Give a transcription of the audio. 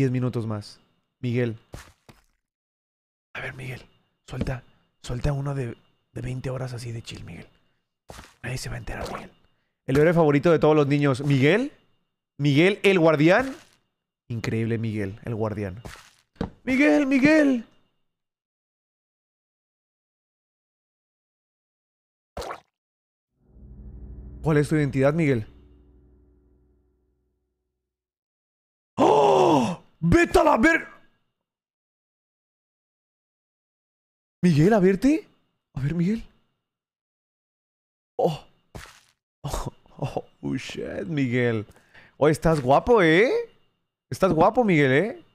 10 minutos más. Miguel. A ver, Miguel. Suelta. Suelta uno de, de 20 horas así de chill, Miguel. Ahí se va a enterar, Miguel. El héroe favorito de todos los niños. Miguel. Miguel, el guardián. Increíble, Miguel, el guardián. Miguel, Miguel. ¿Cuál es tu identidad, Miguel? ¡Vete a ver! Miguel, a verte. A ver, Miguel. Oh. Oh, shit, Miguel. ¡Oh, estás guapo, ¿eh? Estás guapo, Miguel, ¿eh?